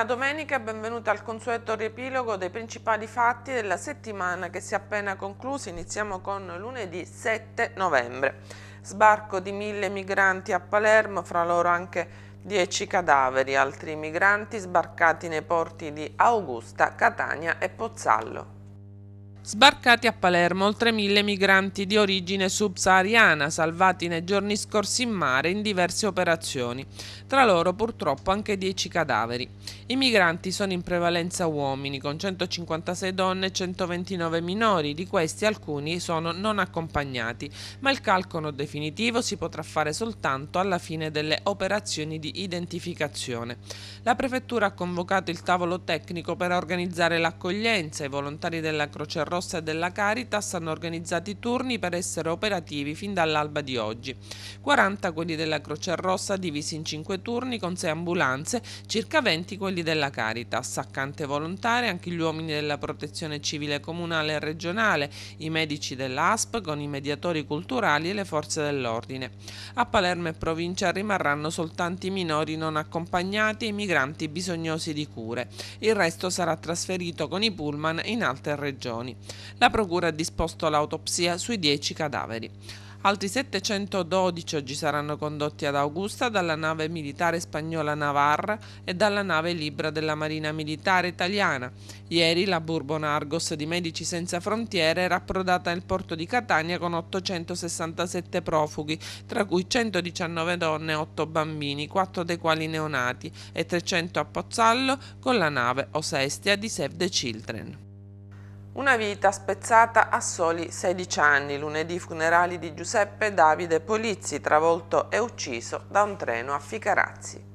Buona domenica e benvenuta al consueto riepilogo dei principali fatti della settimana che si è appena conclusa. Iniziamo con lunedì 7 novembre. Sbarco di mille migranti a Palermo, fra loro anche 10 cadaveri, altri migranti sbarcati nei porti di Augusta, Catania e Pozzallo. Sbarcati a Palermo oltre mille migranti di origine subsahariana, salvati nei giorni scorsi in mare in diverse operazioni, tra loro purtroppo anche 10 cadaveri. I migranti sono in prevalenza uomini, con 156 donne e 129 minori, di questi alcuni sono non accompagnati, ma il calcolo definitivo si potrà fare soltanto alla fine delle operazioni di identificazione. La prefettura ha convocato il tavolo tecnico per organizzare l'accoglienza, i volontari della Croce Rossa Rossa e della Caritas hanno organizzato i turni per essere operativi fin dall'alba di oggi. 40 quelli della Croce Rossa divisi in 5 turni con 6 ambulanze, circa 20 quelli della Caritas. Accanto volontari anche gli uomini della Protezione Civile Comunale e Regionale, i medici dell'ASP con i mediatori culturali e le forze dell'ordine. A Palermo e provincia rimarranno soltanto i minori non accompagnati e i migranti bisognosi di cure. Il resto sarà trasferito con i pullman in altre regioni. La procura ha disposto l'autopsia sui 10 cadaveri. Altri 712 oggi saranno condotti ad Augusta dalla nave militare spagnola Navarra e dalla nave Libra della Marina Militare Italiana. Ieri la Bourbon Argos di Medici Senza Frontiere era approdata nel porto di Catania con 867 profughi, tra cui 119 donne e 8 bambini, 4 dei quali neonati, e 300 a Pozzallo con la nave Osestia di Save the Children. Una vita spezzata a soli 16 anni, lunedì funerali di Giuseppe Davide Polizzi, travolto e ucciso da un treno a Ficarazzi.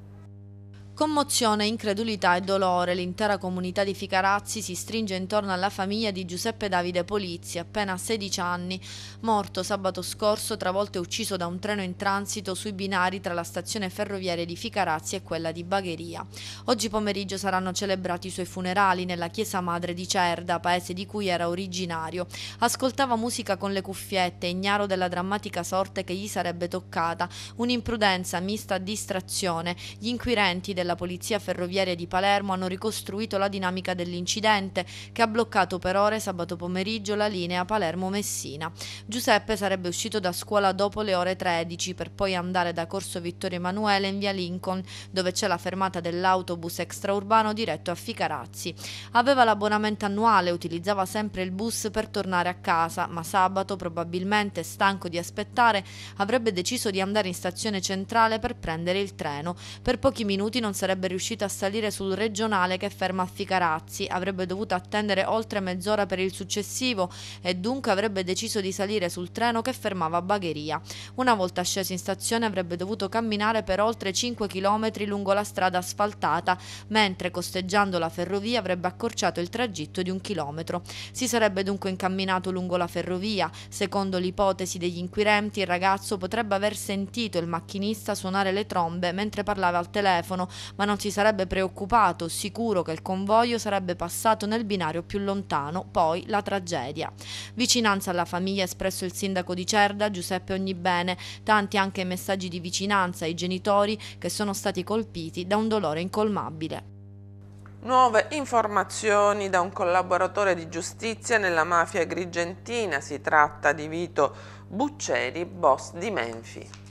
Commozione, incredulità e dolore, l'intera comunità di Ficarazzi si stringe intorno alla famiglia di Giuseppe Davide Polizzi, appena 16 anni, morto sabato scorso travolto e ucciso da un treno in transito sui binari tra la stazione ferroviaria di Ficarazzi e quella di Bagheria. Oggi pomeriggio saranno celebrati i suoi funerali nella chiesa madre di Cerda, paese di cui era originario. Ascoltava musica con le cuffiette, ignaro della drammatica sorte che gli sarebbe toccata, un'imprudenza mista a distrazione, gli inquirenti della della Polizia Ferroviaria di Palermo hanno ricostruito la dinamica dell'incidente che ha bloccato per ore sabato pomeriggio la linea Palermo-Messina. Giuseppe sarebbe uscito da scuola dopo le ore 13 per poi andare da Corso Vittorio Emanuele in via Lincoln dove c'è la fermata dell'autobus extraurbano diretto a Ficarazzi. Aveva l'abbonamento annuale, utilizzava sempre il bus per tornare a casa, ma sabato probabilmente stanco di aspettare avrebbe deciso di andare in stazione centrale per prendere il treno. Per pochi minuti non sarebbe riuscito a salire sul regionale che ferma a Ficarazzi, avrebbe dovuto attendere oltre mezz'ora per il successivo e dunque avrebbe deciso di salire sul treno che fermava a Bagheria. Una volta sceso in stazione avrebbe dovuto camminare per oltre 5 km lungo la strada asfaltata, mentre costeggiando la ferrovia avrebbe accorciato il tragitto di un chilometro. Si sarebbe dunque incamminato lungo la ferrovia. Secondo l'ipotesi degli inquirenti, il ragazzo potrebbe aver sentito il macchinista suonare le trombe mentre parlava al telefono, ma non si sarebbe preoccupato, sicuro che il convoglio sarebbe passato nel binario più lontano, poi la tragedia. Vicinanza alla famiglia ha espresso il sindaco di Cerda, Giuseppe Ognibene, tanti anche messaggi di vicinanza ai genitori che sono stati colpiti da un dolore incolmabile. Nuove informazioni da un collaboratore di giustizia nella mafia grigentina, si tratta di Vito Bucceri, boss di Menfi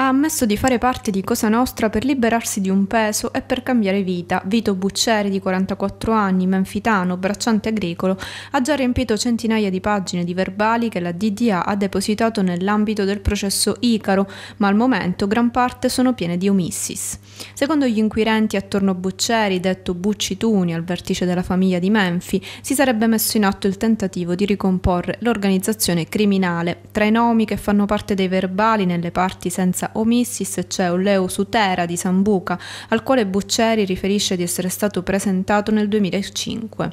ha ammesso di fare parte di Cosa Nostra per liberarsi di un peso e per cambiare vita. Vito Bucceri, di 44 anni, menfitano, bracciante agricolo, ha già riempito centinaia di pagine di verbali che la DDA ha depositato nell'ambito del processo Icaro, ma al momento gran parte sono piene di omissis. Secondo gli inquirenti attorno a Bucceri, detto Bucci Tuni, al vertice della famiglia di Menfi, si sarebbe messo in atto il tentativo di ricomporre l'organizzazione criminale. Tra i nomi che fanno parte dei verbali nelle parti senza Piazza Omissis c'è un Leo Sutera di Sambuca, al quale Buccieri riferisce di essere stato presentato nel 2005.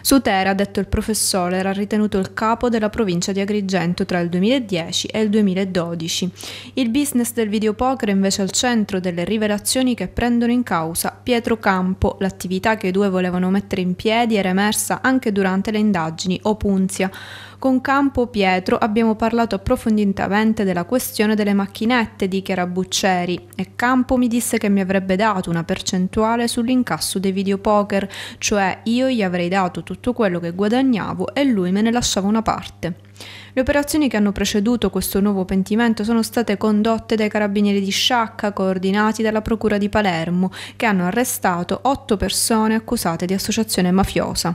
Sutera, detto il professore, era ritenuto il capo della provincia di Agrigento tra il 2010 e il 2012. Il business del videopoker è invece al centro delle rivelazioni che prendono in causa Pietro Campo, l'attività che i due volevano mettere in piedi era emersa anche durante le indagini Opunzia con Campo Pietro abbiamo parlato approfonditamente della questione delle macchinette di Cherabuccieri e Campo mi disse che mi avrebbe dato una percentuale sull'incasso dei videopoker, cioè io gli avrei dato tutto quello che guadagnavo e lui me ne lasciava una parte. Le operazioni che hanno preceduto questo nuovo pentimento sono state condotte dai carabinieri di Sciacca, coordinati dalla Procura di Palermo, che hanno arrestato otto persone accusate di associazione mafiosa.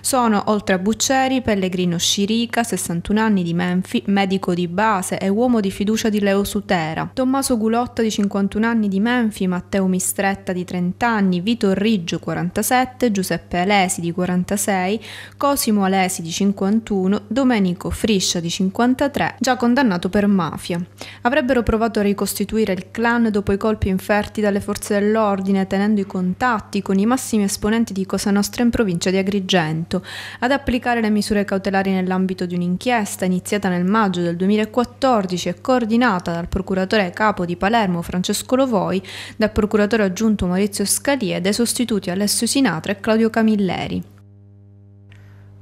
Sono, oltre a Bucceri, Pellegrino Scirica, 61 anni di Menfi, medico di base e uomo di fiducia di Leo Sutera, Tommaso Gulotta di 51 anni di Menfi, Matteo Mistretta di 30 anni, Vito Riggio 47, Giuseppe Alesi di 46, Cosimo Alesi di 51, Domenico Fr Friscia di 53, già condannato per mafia. Avrebbero provato a ricostituire il clan dopo i colpi inferti dalle forze dell'ordine, tenendo i contatti con i massimi esponenti di Cosa Nostra in provincia di Agrigento, ad applicare le misure cautelari nell'ambito di un'inchiesta iniziata nel maggio del 2014 e coordinata dal procuratore capo di Palermo Francesco Lovoi, dal procuratore aggiunto Maurizio Scalie e dai sostituti Alessio Sinatra e Claudio Camilleri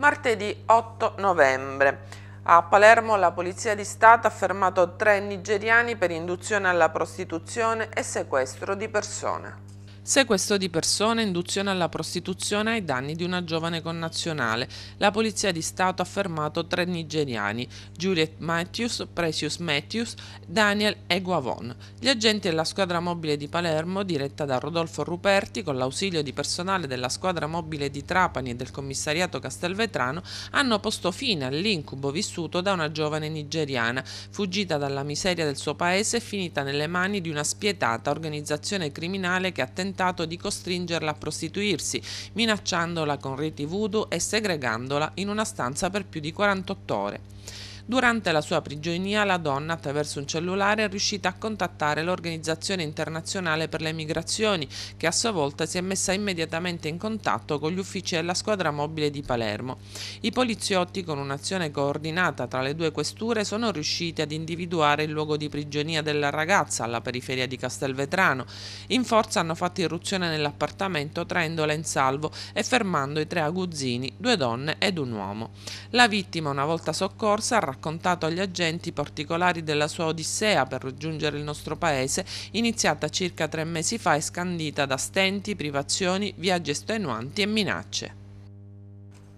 martedì 8 novembre. A Palermo la Polizia di Stato ha fermato tre nigeriani per induzione alla prostituzione e sequestro di persone. Sequestro di persone, induzione alla prostituzione ai danni di una giovane connazionale. La Polizia di Stato ha fermato tre nigeriani, Juliet Matthews, Precious Matthews, Daniel e Guavon. Gli agenti della squadra mobile di Palermo, diretta da Rodolfo Ruperti, con l'ausilio di personale della squadra mobile di Trapani e del commissariato Castelvetrano, hanno posto fine all'incubo vissuto da una giovane nigeriana, fuggita dalla miseria del suo paese e finita nelle mani di una spietata organizzazione criminale che ha tentato tentato di costringerla a prostituirsi, minacciandola con reti voodoo e segregandola in una stanza per più di 48 ore. Durante la sua prigionia la donna attraverso un cellulare è riuscita a contattare l'Organizzazione Internazionale per le Migrazioni che a sua volta si è messa immediatamente in contatto con gli uffici della squadra mobile di Palermo. I poliziotti con un'azione coordinata tra le due questure sono riusciti ad individuare il luogo di prigionia della ragazza alla periferia di Castelvetrano. In forza hanno fatto irruzione nell'appartamento traendola in salvo e fermando i tre aguzzini, due donne ed un uomo. La vittima una volta soccorsa ha raccontato agli agenti i particolari della sua odissea per raggiungere il nostro paese, iniziata circa tre mesi fa e scandita da stenti, privazioni, viaggi estenuanti e minacce.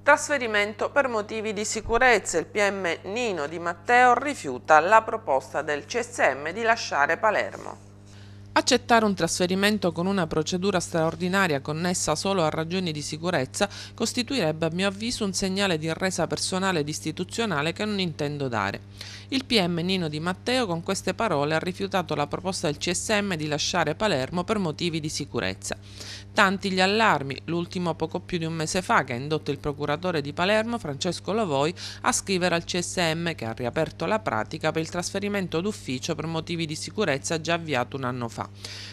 Trasferimento per motivi di sicurezza. Il PM Nino Di Matteo rifiuta la proposta del CSM di lasciare Palermo. Accettare un trasferimento con una procedura straordinaria connessa solo a ragioni di sicurezza costituirebbe a mio avviso un segnale di resa personale ed istituzionale che non intendo dare. Il PM Nino Di Matteo con queste parole ha rifiutato la proposta del CSM di lasciare Palermo per motivi di sicurezza. Tanti gli allarmi, l'ultimo poco più di un mese fa che ha indotto il procuratore di Palermo Francesco Lovoi a scrivere al CSM che ha riaperto la pratica per il trasferimento d'ufficio per motivi di sicurezza già avviato un anno fa fa.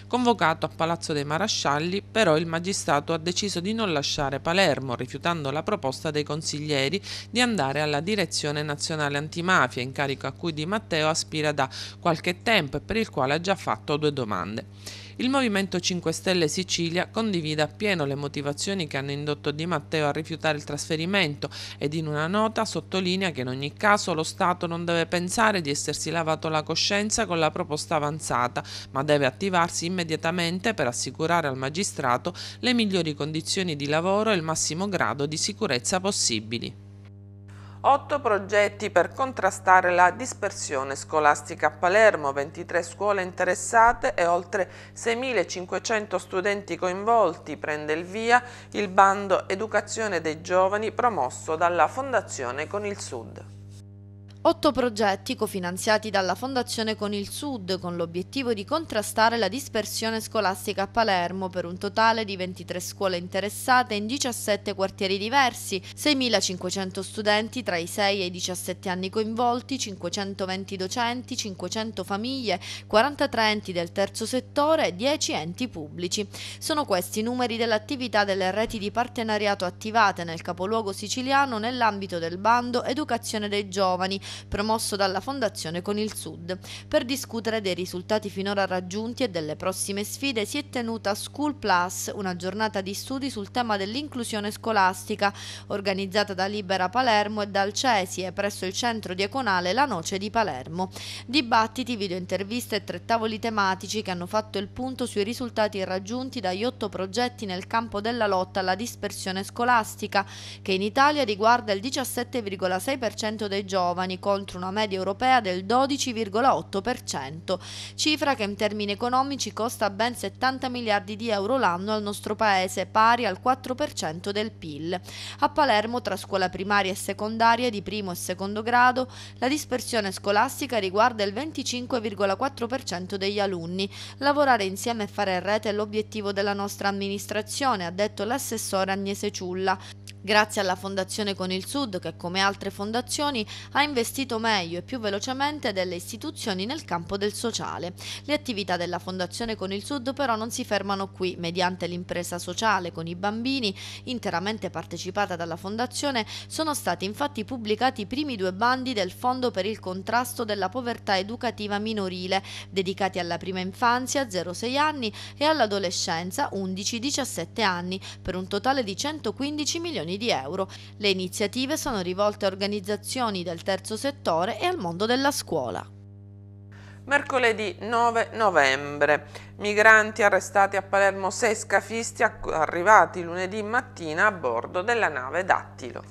Convocato a Palazzo dei Marascialli, però il magistrato ha deciso di non lasciare Palermo, rifiutando la proposta dei consiglieri di andare alla Direzione Nazionale Antimafia, incarico a cui Di Matteo aspira da qualche tempo e per il quale ha già fatto due domande il Movimento 5 Stelle Sicilia condivide appieno le motivazioni che hanno indotto Di Matteo a rifiutare il trasferimento ed in una nota sottolinea che in ogni caso lo Stato non deve pensare di essersi lavato la coscienza con la proposta avanzata, ma deve attivarsi immediatamente per assicurare al magistrato le migliori condizioni di lavoro e il massimo grado di sicurezza possibili. 8 progetti per contrastare la dispersione scolastica a Palermo, 23 scuole interessate e oltre 6.500 studenti coinvolti. Prende il via il bando Educazione dei giovani promosso dalla Fondazione con il Sud. Otto progetti cofinanziati dalla Fondazione con il Sud con l'obiettivo di contrastare la dispersione scolastica a Palermo per un totale di 23 scuole interessate in 17 quartieri diversi, 6.500 studenti tra i 6 e i 17 anni coinvolti, 520 docenti, 500 famiglie, 43 enti del terzo settore e 10 enti pubblici. Sono questi i numeri dell'attività delle reti di partenariato attivate nel capoluogo siciliano nell'ambito del bando Educazione dei Giovani promosso dalla Fondazione con il Sud. Per discutere dei risultati finora raggiunti e delle prossime sfide si è tenuta School Plus, una giornata di studi sul tema dell'inclusione scolastica, organizzata da Libera Palermo e dal CESIE presso il centro diaconale La Noce di Palermo. Dibattiti, videointerviste e tre tavoli tematici che hanno fatto il punto sui risultati raggiunti dagli otto progetti nel campo della lotta alla dispersione scolastica, che in Italia riguarda il 17,6% dei giovani, contro una media europea del 12,8%, cifra che in termini economici costa ben 70 miliardi di euro l'anno al nostro paese, pari al 4% del PIL. A Palermo, tra scuola primaria e secondaria di primo e secondo grado, la dispersione scolastica riguarda il 25,4% degli alunni. Lavorare insieme e fare rete è l'obiettivo della nostra amministrazione, ha detto l'assessore Agnese Ciulla. Grazie alla Fondazione Con il Sud che come altre fondazioni ha investito meglio e più velocemente delle istituzioni nel campo del sociale. Le attività della Fondazione Con il Sud però non si fermano qui. Mediante l'impresa sociale con i bambini, interamente partecipata dalla Fondazione, sono stati infatti pubblicati i primi due bandi del Fondo per il contrasto della povertà educativa minorile, dedicati alla prima infanzia 0-6 anni e all'adolescenza 11-17 anni, per un totale di 115 milioni di euro milioni di euro. Le iniziative sono rivolte a organizzazioni del terzo settore e al mondo della scuola. Mercoledì 9 novembre. Migranti arrestati a Palermo, sei scafisti arrivati lunedì mattina a bordo della nave Dattilo.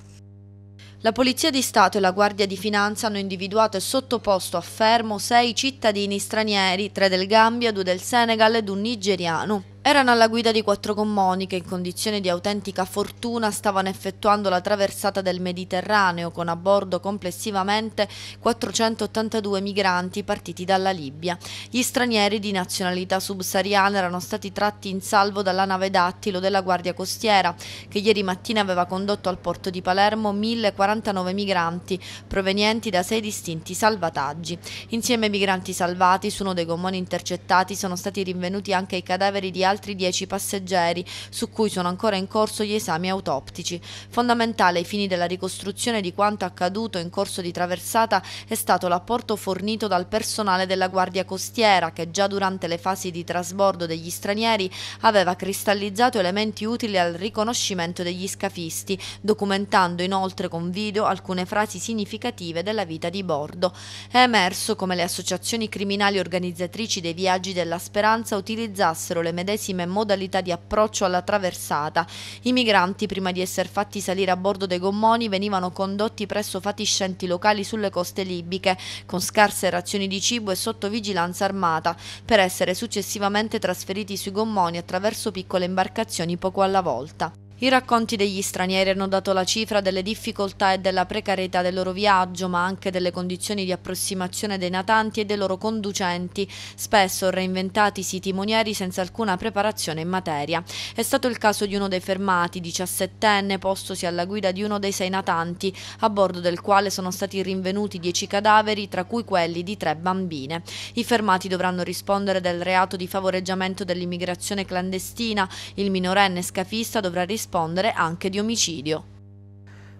La Polizia di Stato e la Guardia di Finanza hanno individuato e sottoposto a fermo sei cittadini stranieri, tre del Gambia, due del Senegal ed un nigeriano. Erano alla guida di quattro gommoni che in condizioni di autentica fortuna stavano effettuando la traversata del Mediterraneo con a bordo complessivamente 482 migranti partiti dalla Libia. Gli stranieri di nazionalità subsahariana erano stati tratti in salvo dalla nave dattilo della Guardia Costiera che ieri mattina aveva condotto al porto di Palermo 1049 migranti provenienti da sei distinti salvataggi. Insieme ai migranti salvati su uno dei gommoni intercettati sono stati rinvenuti anche i cadaveri di altri altri 10 passeggeri, su cui sono ancora in corso gli esami autoptici. Fondamentale ai fini della ricostruzione di quanto accaduto in corso di traversata è stato l'apporto fornito dal personale della Guardia Costiera, che già durante le fasi di trasbordo degli stranieri aveva cristallizzato elementi utili al riconoscimento degli scafisti, documentando inoltre con video alcune frasi significative della vita di bordo. È emerso come le associazioni criminali organizzatrici dei viaggi della speranza utilizzassero le medesime medesime modalità di approccio alla traversata. I migranti, prima di essere fatti salire a bordo dei gommoni, venivano condotti presso fatiscenti locali sulle coste libiche, con scarse razioni di cibo e sotto vigilanza armata, per essere successivamente trasferiti sui gommoni attraverso piccole imbarcazioni poco alla volta. I racconti degli stranieri hanno dato la cifra delle difficoltà e della precarietà del loro viaggio, ma anche delle condizioni di approssimazione dei natanti e dei loro conducenti, spesso reinventati reinventatisi timonieri senza alcuna preparazione in materia. È stato il caso di uno dei fermati, 17enne, postosi alla guida di uno dei sei natanti, a bordo del quale sono stati rinvenuti dieci cadaveri, tra cui quelli di tre bambine. I fermati dovranno rispondere del reato di favoreggiamento dell'immigrazione clandestina, il minorenne scafista dovrà rispondere rispondere anche di omicidio.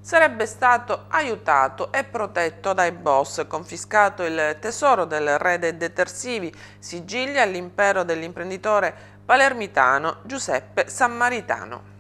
Sarebbe stato aiutato e protetto dai boss, confiscato il tesoro del re dei detersivi, sigilli all'impero dell'imprenditore palermitano Giuseppe Sammaritano.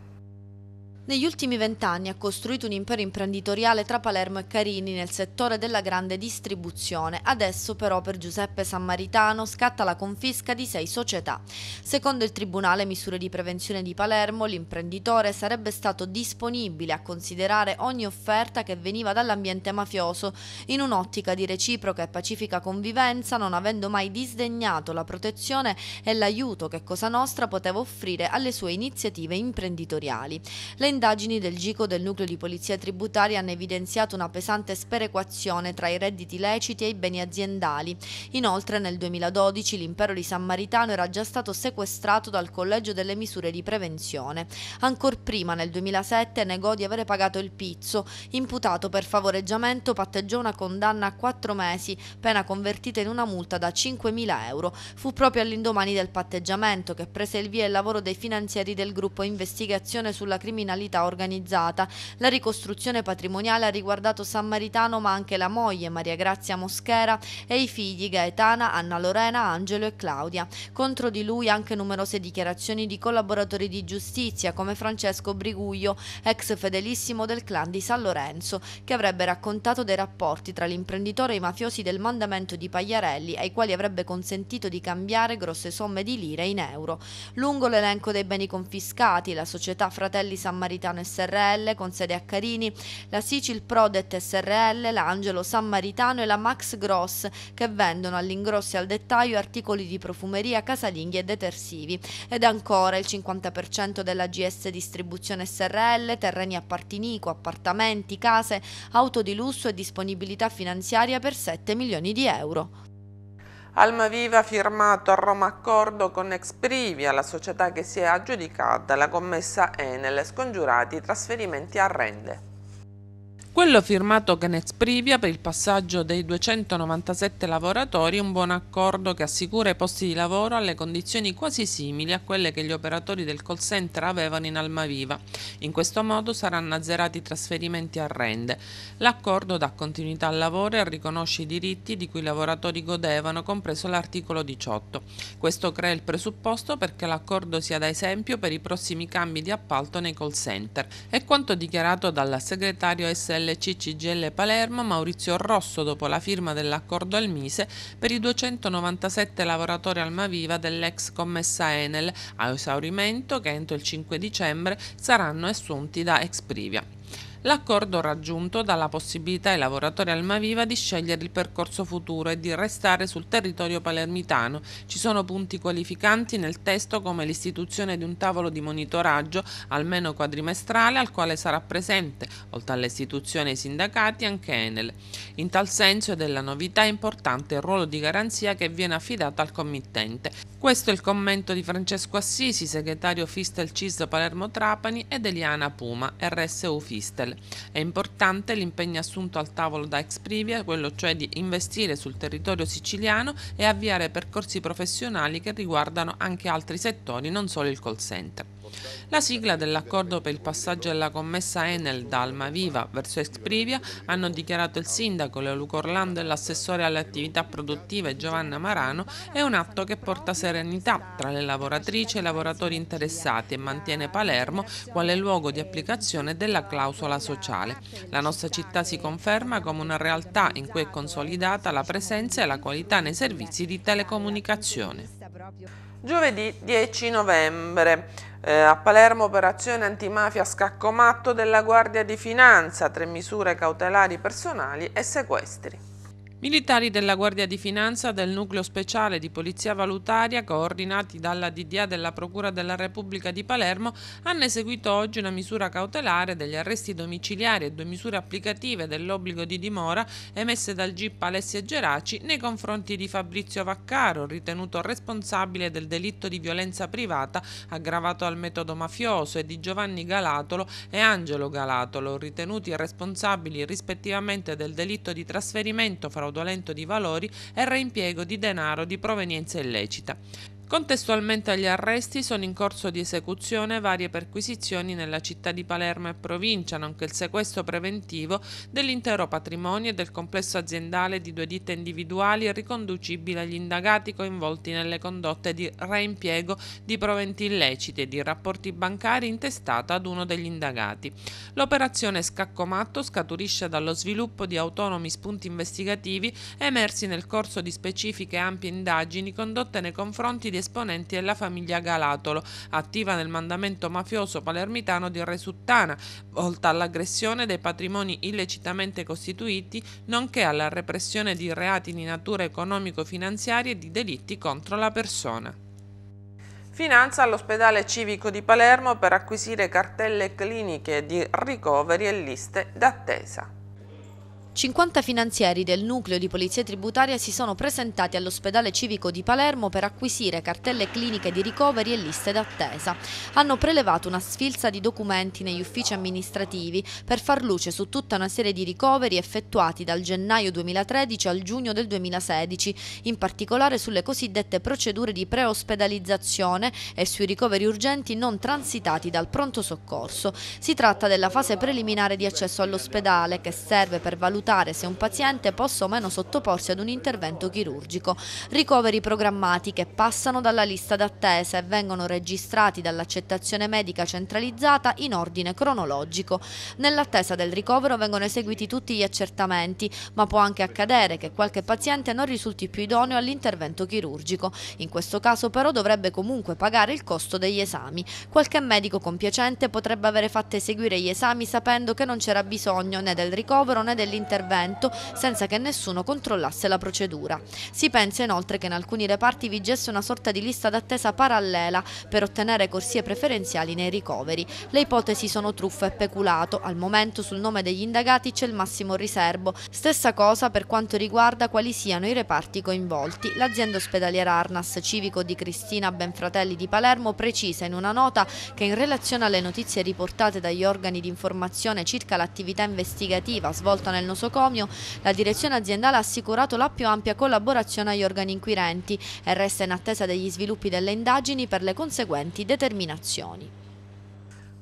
Negli ultimi vent'anni ha costruito un impero imprenditoriale tra Palermo e Carini nel settore della grande distribuzione. Adesso però per Giuseppe Sammaritano scatta la confisca di sei società. Secondo il Tribunale Misure di Prevenzione di Palermo, l'imprenditore sarebbe stato disponibile a considerare ogni offerta che veniva dall'ambiente mafioso in un'ottica di reciproca e pacifica convivenza, non avendo mai disdegnato la protezione e l'aiuto che Cosa Nostra poteva offrire alle sue iniziative imprenditoriali. Le indagini del GICO del nucleo di polizia tributaria hanno evidenziato una pesante sperequazione tra i redditi leciti e i beni aziendali. Inoltre nel 2012 l'impero di San Maritano era già stato sequestrato dal Collegio delle Misure di Prevenzione. Ancor prima, nel 2007, negò di avere pagato il pizzo. Imputato per favoreggiamento patteggiò una condanna a quattro mesi, pena convertita in una multa da 5.000 euro. Fu proprio all'indomani del patteggiamento che prese il via il lavoro dei finanzieri del gruppo Investigazione sulla Criminalità criminalità organizzata. La ricostruzione patrimoniale ha riguardato San Maritano ma anche la moglie Maria Grazia Moschera e i figli Gaetana, Anna Lorena, Angelo e Claudia. Contro di lui anche numerose dichiarazioni di collaboratori di giustizia come Francesco Briguglio, ex fedelissimo del clan di San Lorenzo, che avrebbe raccontato dei rapporti tra l'imprenditore e i mafiosi del mandamento di Pagliarelli ai quali avrebbe consentito di cambiare grosse somme di lire in euro. Lungo l'elenco dei beni confiscati, la società Fratelli San Maritano Samaritano SRL con sede a Carini, la Sicil Prodet SRL, l'Angelo Sammaritano e la Max Gross che vendono all'ingrosso e al dettaglio articoli di profumeria, casalinghi e detersivi. Ed ancora il 50% della GS Distribuzione SRL, terreni a Partinico, appartamenti, case, auto di lusso e disponibilità finanziaria per 7 milioni di euro. Almaviva ha firmato a Roma accordo con Exprivia, la società che si è aggiudicata la commessa Enel, scongiurati trasferimenti a rende. Quello firmato Gnex Privia per il passaggio dei 297 lavoratori è un buon accordo che assicura i posti di lavoro alle condizioni quasi simili a quelle che gli operatori del call center avevano in Almaviva. In questo modo saranno azzerati i trasferimenti a rende. L'accordo dà continuità al lavoro e riconosce i diritti di cui i lavoratori godevano, compreso l'articolo 18. Questo crea il presupposto perché l'accordo sia da esempio per i prossimi cambi di appalto nei call center. È quanto dichiarato dalla segretario SL CCGL Palermo Maurizio Rosso dopo la firma dell'accordo al Mise per i 297 lavoratori Almaviva dell'ex commessa Enel a esaurimento che entro il 5 dicembre saranno assunti da Exprivia l'accordo raggiunto dà la possibilità ai lavoratori Almaviva di scegliere il percorso futuro e di restare sul territorio palermitano. Ci sono punti qualificanti nel testo come l'istituzione di un tavolo di monitoraggio, almeno quadrimestrale, al quale sarà presente, oltre all'istituzione e ai sindacati, anche Enel. In tal senso è della novità importante il ruolo di garanzia che viene affidato al committente. Questo è il commento di Francesco Assisi, segretario Fistel CIS Palermo Trapani ed Eliana Puma, RSU Fistel. Bruxelles. È importante l'impegno assunto al tavolo da Exprivia, quello cioè di investire sul territorio siciliano e avviare percorsi professionali che riguardano anche altri settori, non solo il call center. La sigla dell'accordo per il passaggio della commessa Enel da Almaviva verso Exprivia hanno dichiarato il sindaco Leoluco Orlando e l'assessore alle attività produttive Giovanna Marano è un atto che porta serenità tra le lavoratrici e i lavoratori interessati e mantiene Palermo quale luogo di applicazione della clausola sociale. La nostra città si conferma come una realtà in cui è consolidata la presenza e la qualità nei servizi di telecomunicazione proprio. Giovedì 10 novembre, eh, a Palermo operazione antimafia scaccomatto della Guardia di Finanza, tre misure cautelari personali e sequestri. Militari della Guardia di Finanza del Nucleo Speciale di Polizia Valutaria, coordinati dalla DDA della Procura della Repubblica di Palermo, hanno eseguito oggi una misura cautelare degli arresti domiciliari e due misure applicative dell'obbligo di dimora emesse dal GIP Alessia Geraci nei confronti di Fabrizio Vaccaro, ritenuto responsabile del delitto di violenza privata aggravato al metodo mafioso, e di Giovanni Galatolo e Angelo Galatolo, ritenuti responsabili rispettivamente del delitto di trasferimento fraudolento fraudolento di valori e reimpiego di denaro di provenienza illecita. Contestualmente agli arresti sono in corso di esecuzione varie perquisizioni nella città di Palermo e provincia, nonché il sequestro preventivo dell'intero patrimonio e del complesso aziendale di due ditte individuali riconducibili agli indagati coinvolti nelle condotte di reimpiego di proventi illeciti e di rapporti bancari intestata ad uno degli indagati. L'operazione Scaccomatto scaturisce dallo sviluppo di autonomi spunti investigativi emersi nel corso di specifiche ampie indagini condotte nei confronti di esponenti della famiglia Galatolo, attiva nel mandamento mafioso palermitano di Resuttana, volta all'aggressione dei patrimoni illecitamente costituiti, nonché alla repressione di reati di natura economico-finanziaria e di delitti contro la persona. Finanza all'ospedale civico di Palermo per acquisire cartelle cliniche di ricoveri e liste d'attesa. 50 finanzieri del nucleo di polizia tributaria si sono presentati all'ospedale civico di Palermo per acquisire cartelle cliniche di ricoveri e liste d'attesa. Hanno prelevato una sfilza di documenti negli uffici amministrativi per far luce su tutta una serie di ricoveri effettuati dal gennaio 2013 al giugno del 2016, in particolare sulle cosiddette procedure di preospedalizzazione e sui ricoveri urgenti non transitati dal pronto soccorso. Si tratta della fase preliminare di accesso all'ospedale che serve per valutare valutare se un paziente possa o meno sottoporsi ad un intervento chirurgico. Ricoveri programmati che passano dalla lista d'attesa e vengono registrati dall'accettazione medica centralizzata in ordine cronologico. Nell'attesa del ricovero vengono eseguiti tutti gli accertamenti, ma può anche accadere che qualche paziente non risulti più idoneo all'intervento chirurgico. In questo caso però dovrebbe comunque pagare il costo degli esami. Qualche medico compiacente potrebbe avere fatto eseguire gli esami sapendo che non c'era bisogno né del ricovero né dell'intervento intervento senza che nessuno controllasse la procedura. Si pensa inoltre che in alcuni reparti vigesse una sorta di lista d'attesa parallela per ottenere corsie preferenziali nei ricoveri. Le ipotesi sono truffa e peculato, al momento sul nome degli indagati c'è il massimo riservo. Stessa cosa per quanto riguarda quali siano i reparti coinvolti. L'azienda ospedaliera Arnas Civico di Cristina Benfratelli di Palermo precisa in una nota che in relazione alle notizie riportate dagli organi di informazione circa l'attività investigativa svolta nel nostro nosocomio, la direzione aziendale ha assicurato la più ampia collaborazione agli organi inquirenti e resta in attesa degli sviluppi delle indagini per le conseguenti determinazioni.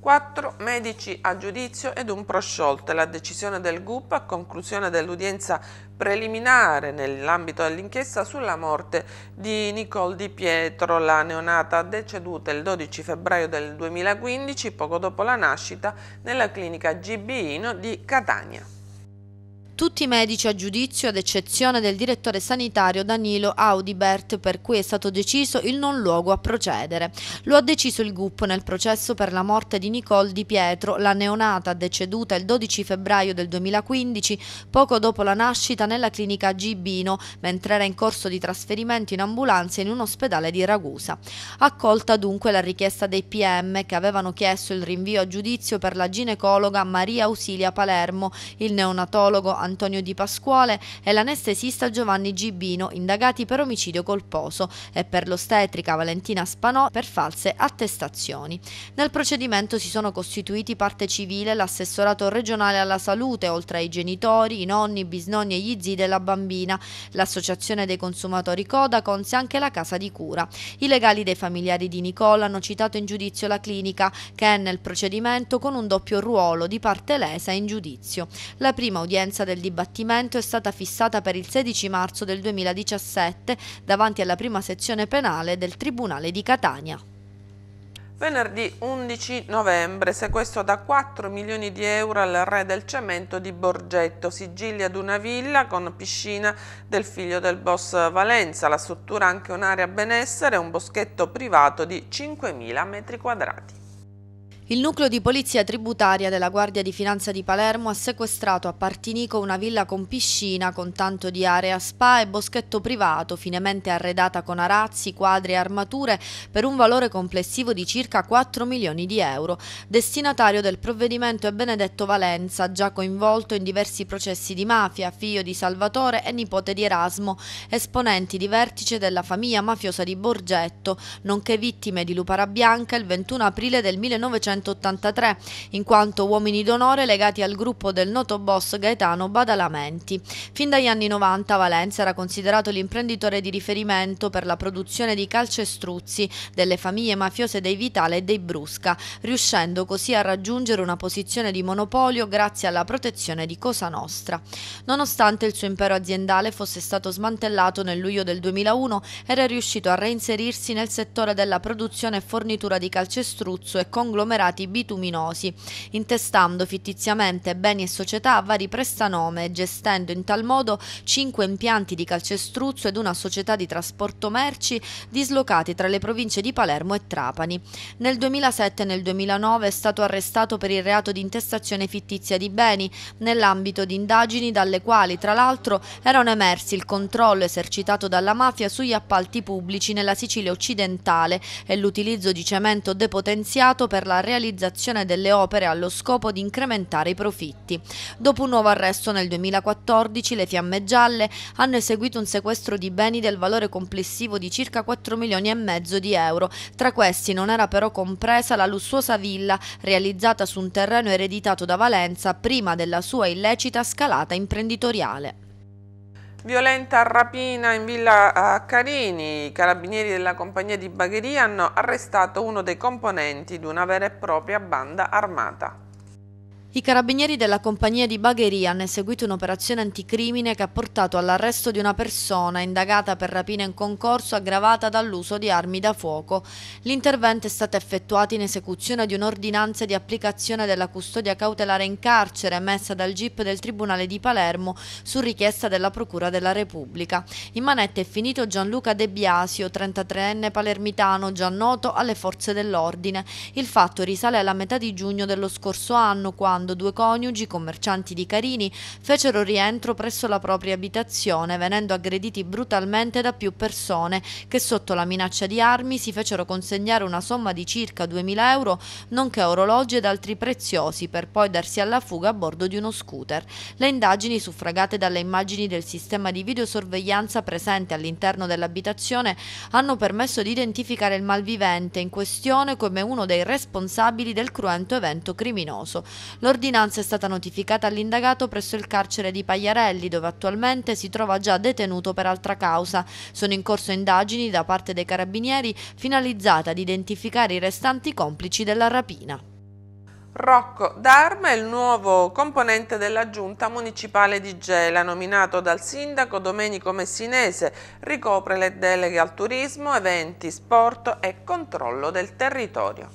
Quattro medici a giudizio ed un prosciolto. La decisione del GUP a conclusione dell'udienza preliminare nell'ambito dell'inchiesta sulla morte di Nicole Di Pietro, la neonata deceduta il 12 febbraio del 2015, poco dopo la nascita, nella clinica GBino di Catania tutti i medici a giudizio ad eccezione del direttore sanitario Danilo Audibert per cui è stato deciso il non luogo a procedere. Lo ha deciso il GUP nel processo per la morte di Nicole Di Pietro, la neonata deceduta il 12 febbraio del 2015 poco dopo la nascita nella clinica Gibino mentre era in corso di trasferimento in ambulanza in un ospedale di Ragusa. Accolta dunque la richiesta dei PM che avevano chiesto il rinvio a giudizio per la ginecologa Maria Ausilia Palermo, il neonatologo Antonio Antonio Di Pasquale e l'anestesista Giovanni Gibino, indagati per omicidio colposo e per l'ostetrica Valentina Spanò per false attestazioni. Nel procedimento si sono costituiti parte civile l'assessorato regionale alla salute, oltre ai genitori, i nonni, i bisnonni e gli zii della bambina, l'associazione dei consumatori Coda, e anche la casa di cura. I legali dei familiari di Nicola hanno citato in giudizio la clinica che è nel procedimento con un doppio ruolo di parte lesa in giudizio. La prima udienza del del dibattimento è stata fissata per il 16 marzo del 2017 davanti alla prima sezione penale del Tribunale di Catania. Venerdì 11 novembre, sequestro da 4 milioni di euro al re del cemento di Borgetto, sigilli ad una villa con piscina del figlio del boss Valenza, la struttura anche un'area benessere e un boschetto privato di 5.000 metri quadrati. Il nucleo di polizia tributaria della Guardia di Finanza di Palermo ha sequestrato a Partinico una villa con piscina con tanto di area spa e boschetto privato, finemente arredata con arazzi, quadri e armature per un valore complessivo di circa 4 milioni di euro. Destinatario del provvedimento è Benedetto Valenza, già coinvolto in diversi processi di mafia, figlio di Salvatore e nipote di Erasmo, esponenti di vertice della famiglia mafiosa di Borgetto, nonché vittime di Lupara Bianca il 21 aprile del 1900 1983, in quanto uomini d'onore legati al gruppo del noto boss Gaetano Badalamenti. Fin dagli anni 90 Valenza era considerato l'imprenditore di riferimento per la produzione di calcestruzzi delle famiglie mafiose dei Vitale e dei Brusca, riuscendo così a raggiungere una posizione di monopolio grazie alla protezione di Cosa Nostra. Nonostante il suo impero aziendale fosse stato smantellato nel luglio del 2001, era riuscito a reinserirsi nel settore della produzione e fornitura di calcestruzzo e conglomerati reati bituminosi, intestando fittiziamente beni e società a vari prestanome e gestendo in tal modo cinque impianti di calcestruzzo ed una società di trasporto merci dislocati tra le province di Palermo e Trapani. Nel 2007 e nel 2009 è stato arrestato per il reato di intestazione fittizia di beni nell'ambito di indagini dalle quali tra l'altro erano emersi il controllo esercitato dalla mafia sugli appalti pubblici nella Sicilia occidentale e l'utilizzo di cemento depotenziato per la realizzazione realizzazione delle opere allo scopo di incrementare i profitti. Dopo un nuovo arresto nel 2014, le Fiamme Gialle hanno eseguito un sequestro di beni del valore complessivo di circa 4 milioni e mezzo di euro. Tra questi non era però compresa la lussuosa villa realizzata su un terreno ereditato da Valenza prima della sua illecita scalata imprenditoriale. Violenta rapina in villa eh, Carini, i carabinieri della compagnia di Bagheria hanno arrestato uno dei componenti di una vera e propria banda armata. I carabinieri della compagnia di Bagheria hanno eseguito un'operazione anticrimine che ha portato all'arresto di una persona indagata per rapina in concorso aggravata dall'uso di armi da fuoco. L'intervento è stato effettuato in esecuzione di un'ordinanza di applicazione della custodia cautelare in carcere emessa dal GIP del Tribunale di Palermo su richiesta della Procura della Repubblica. In manetta è finito Gianluca De Biasio, 33enne palermitano già noto alle forze dell'ordine. Il fatto risale alla metà di giugno dello scorso anno quando quando due coniugi, commercianti di Carini, fecero rientro presso la propria abitazione, venendo aggrediti brutalmente da più persone che sotto la minaccia di armi si fecero consegnare una somma di circa 2.000 euro, nonché orologi ed altri preziosi, per poi darsi alla fuga a bordo di uno scooter. Le indagini, suffragate dalle immagini del sistema di videosorveglianza presente all'interno dell'abitazione, hanno permesso di identificare il malvivente in questione come uno dei responsabili del cruento evento criminoso. Lo L'ordinanza è stata notificata all'indagato presso il carcere di Pagliarelli, dove attualmente si trova già detenuto per altra causa. Sono in corso indagini da parte dei carabinieri finalizzate ad identificare i restanti complici della rapina. Rocco D'Arma è il nuovo componente della giunta municipale di Gela, nominato dal sindaco Domenico Messinese, ricopre le deleghe al turismo, eventi, sport e controllo del territorio.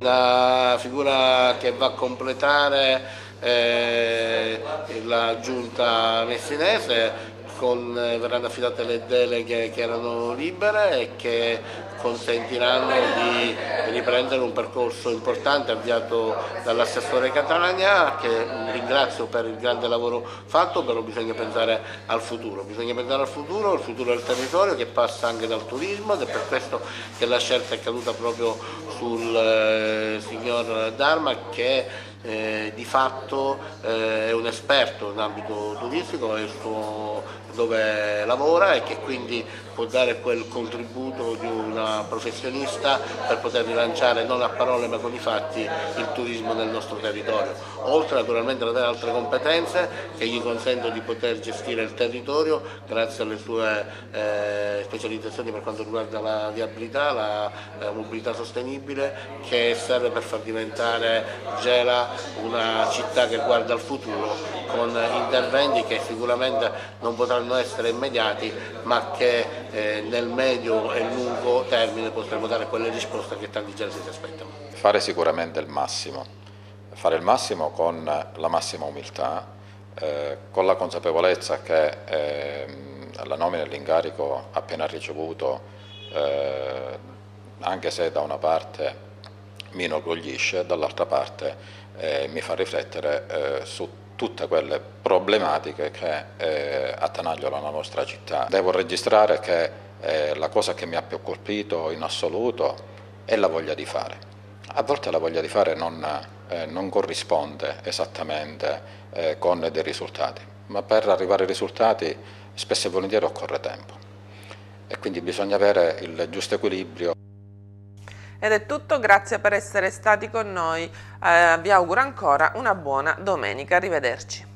La figura che va a completare eh, la giunta messinese con, verranno affidate le deleghe che erano libere e che consentiranno di riprendere un percorso importante avviato dall'assessore Catania che ringrazio per il grande lavoro fatto, però bisogna pensare al futuro, bisogna pensare al futuro, al futuro del territorio che passa anche dal turismo ed è per questo che la scelta è caduta proprio sul eh, signor Dharma che eh, di fatto eh, è un esperto in ambito turistico, è il suo dove lavora e che quindi può dare quel contributo di una professionista per poter rilanciare non a parole ma con i fatti il turismo nel nostro territorio, oltre naturalmente ad avere altre competenze che gli consentono di poter gestire il territorio grazie alle sue eh, specializzazioni per quanto riguarda la viabilità, la, la eh, mobilità sostenibile che serve per far diventare Gela una città che guarda al futuro con interventi che sicuramente non potranno essere immediati ma che nel medio e lungo termine potremo dare quelle risposte che tanti già si aspettano. Fare sicuramente il massimo, fare il massimo con la massima umiltà, eh, con la consapevolezza che eh, la nomina e l'incarico appena ricevuto, eh, anche se da una parte mi inorgoglisce, dall'altra parte eh, mi fa riflettere eh, su tutte quelle problematiche che eh, attanagliano la nostra città. Devo registrare che eh, la cosa che mi ha più colpito in assoluto è la voglia di fare. A volte la voglia di fare non, eh, non corrisponde esattamente eh, con dei risultati, ma per arrivare ai risultati spesso e volentieri occorre tempo e quindi bisogna avere il giusto equilibrio. Ed è tutto, grazie per essere stati con noi, eh, vi auguro ancora una buona domenica, arrivederci.